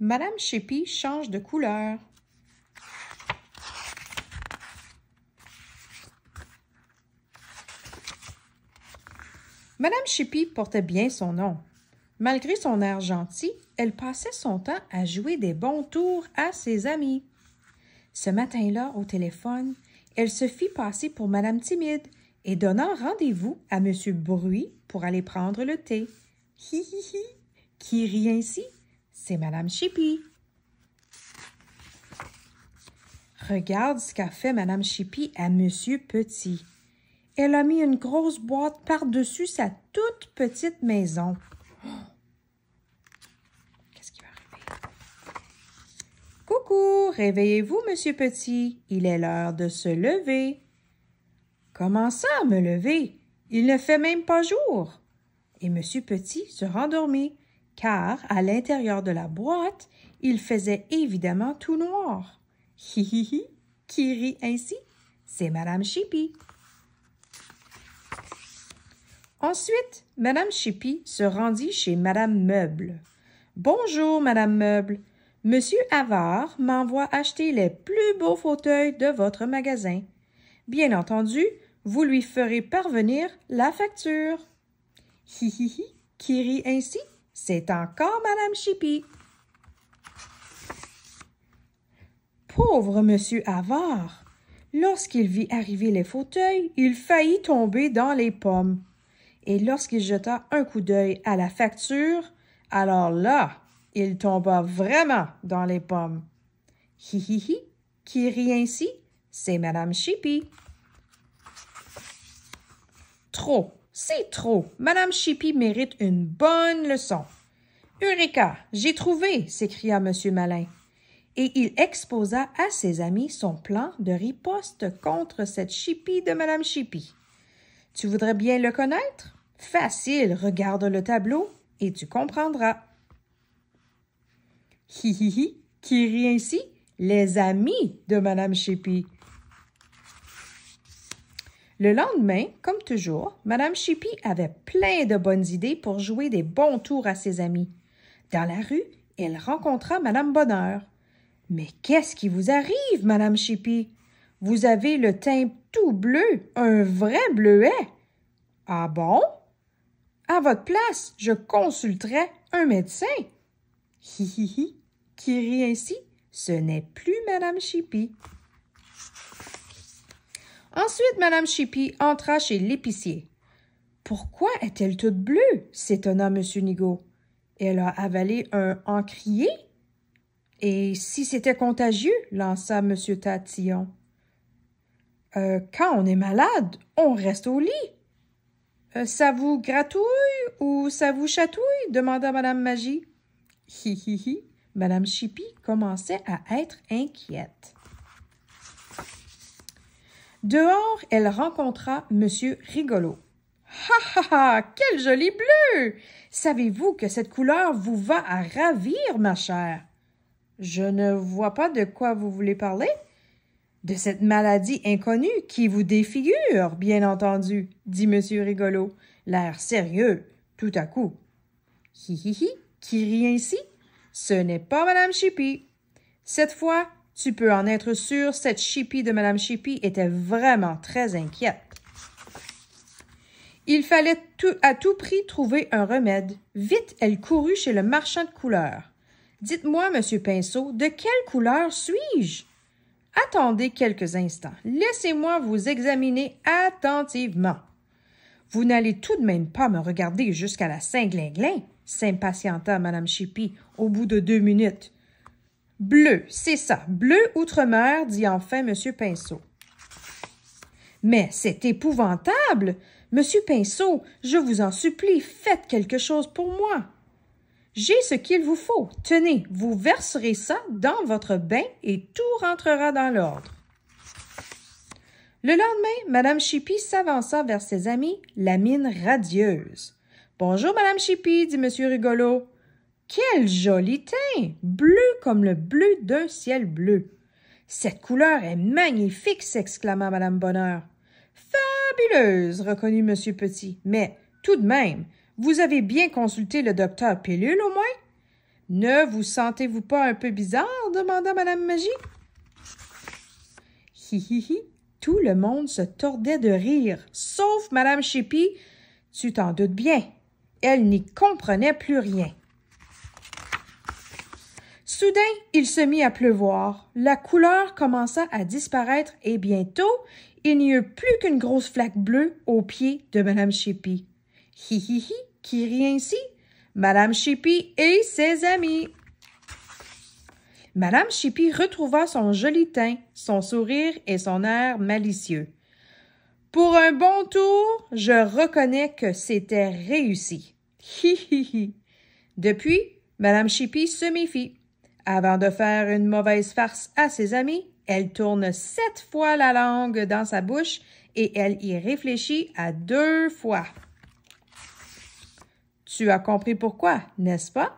Madame Chippy change de couleur. Madame Chippy portait bien son nom. Malgré son air gentil, elle passait son temps à jouer des bons tours à ses amis. Ce matin-là, au téléphone, elle se fit passer pour Madame Timide et donnant rendez-vous à Monsieur Bruit pour aller prendre le thé. Hi hi hi, qui rit ainsi c'est Madame Chippy. Regarde ce qu'a fait Madame Chippy à Monsieur Petit. Elle a mis une grosse boîte par-dessus sa toute petite maison. Qu'est-ce qui va arriver? Coucou, réveillez-vous, Monsieur Petit. Il est l'heure de se lever. Comment ça, me lever? Il ne fait même pas jour. Et Monsieur Petit se rendormit car à l'intérieur de la boîte, il faisait évidemment tout noir. Hi hi hi, qui rit ainsi? C'est Madame Chippy. Ensuite, Madame Chippy se rendit chez Madame Meuble. Bonjour, Madame Meuble. Monsieur Avar m'envoie acheter les plus beaux fauteuils de votre magasin. Bien entendu, vous lui ferez parvenir la facture. Hi hi hi, qui rit ainsi? C'est encore Madame Chippy. Pauvre Monsieur Avare! Lorsqu'il vit arriver les fauteuils, il faillit tomber dans les pommes. Et lorsqu'il jeta un coup d'œil à la facture, alors là, il tomba vraiment dans les pommes. Hi hi hi, qui rit ainsi, c'est Madame Chippy. Trop, c'est trop. Madame Chippy mérite une bonne leçon. Eureka, j'ai trouvé, s'écria Monsieur Malin. Et il exposa à ses amis son plan de riposte contre cette Chippy de Madame Chippy. Tu voudrais bien le connaître? Facile, regarde le tableau et tu comprendras. Hi hi hi, qui rit ainsi? Les amis de Madame Chippy. Le lendemain, comme toujours, Madame Chippy avait plein de bonnes idées pour jouer des bons tours à ses amis. Dans la rue, elle rencontra Madame Bonheur. Mais qu'est-ce qui vous arrive, Madame Chippy? Vous avez le teint tout bleu, un vrai bleuet. Ah bon? À votre place, je consulterai un médecin. Hi hi hi. Qui rit ainsi, ce n'est plus Madame Chippy. Ensuite, Madame Chippy entra chez l'épicier. Pourquoi est-elle toute bleue? s'étonna M. Nigaud. Elle a avalé un encrier? Et si c'était contagieux? lança Monsieur Tatillon. Euh, quand on est malade, on reste au lit. Euh, ça vous gratouille ou ça vous chatouille? demanda Madame Magie. Hi hi hi. Madame Chippy commençait à être inquiète. Dehors, elle rencontra Monsieur Rigolo. Ha ha ha! Quel joli bleu! Savez-vous que cette couleur vous va à ravir, ma chère? Je ne vois pas de quoi vous voulez parler. De cette maladie inconnue qui vous défigure, bien entendu, dit Monsieur Rigolo, l'air sérieux, tout à coup. Hi hi hi, qui rit ainsi? Ce n'est pas Madame Chippy. Cette fois, tu peux en être sûr, cette chipie de Madame Chippie était vraiment très inquiète. Il fallait tout, à tout prix trouver un remède. Vite, elle courut chez le marchand de couleurs. Dites-moi, Monsieur Pinceau, de quelle couleur suis-je? Attendez quelques instants. Laissez-moi vous examiner attentivement. Vous n'allez tout de même pas me regarder jusqu'à la Saint-Glinglin, s'impatienta Madame Chippy au bout de deux minutes. Bleu, c'est ça. Bleu outre-mer, dit enfin M. Pinceau. Mais c'est épouvantable! Monsieur Pinceau, je vous en supplie, faites quelque chose pour moi. J'ai ce qu'il vous faut. Tenez, vous verserez ça dans votre bain et tout rentrera dans l'ordre. Le lendemain, Madame Chippy s'avança vers ses amis, la mine radieuse. Bonjour, Madame Chippy, dit Monsieur Rigolo. Quel joli teint! Bleu comme le bleu d'un ciel bleu. Cette couleur est magnifique, s'exclama Madame Bonheur. Fabuleuse, reconnut Monsieur Petit. Mais, tout de même, vous avez bien consulté le docteur Pellule au moins? Ne vous sentez-vous pas un peu bizarre? demanda Madame Magie. Hi hi. Tout le monde se tordait de rire, sauf Madame Chippy. Tu t'en doutes bien. Elle n'y comprenait plus rien. Soudain, il se mit à pleuvoir. La couleur commença à disparaître et bientôt, il n'y eut plus qu'une grosse flaque bleue au pied de Madame Chippy. Hi hi hi, qui rit ainsi? Madame Chippy et ses amis. Madame Chippy retrouva son joli teint, son sourire et son air malicieux. Pour un bon tour, je reconnais que c'était réussi. Hi hi hi. Depuis, Madame Chippy se méfie. Avant de faire une mauvaise farce à ses amis, elle tourne sept fois la langue dans sa bouche et elle y réfléchit à deux fois. Tu as compris pourquoi, n'est-ce pas?